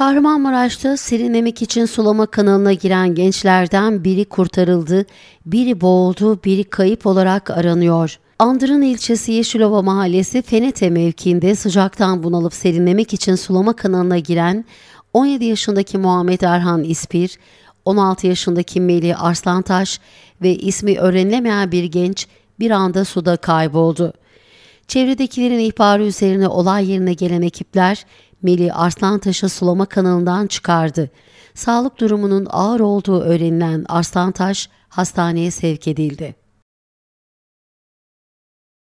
Kahramanmaraş'ta serinlemek için sulama kanalına giren gençlerden biri kurtarıldı, biri boğuldu, biri kayıp olarak aranıyor. Andırın ilçesi Yeşilova mahallesi Fenete mevkiinde sıcaktan bunalıp serinlemek için sulama kanalına giren 17 yaşındaki Muhammed Erhan İspir, 16 yaşındaki Melih Arslantaş ve ismi öğrenilemeyen bir genç bir anda suda kayboldu. Çevredekilerin ihbarı üzerine olay yerine gelen ekipler Meli Arslantaş'a sulama kanalından çıkardı. Sağlık durumunun ağır olduğu öğrenilen Arslantaş hastaneye sevk edildi.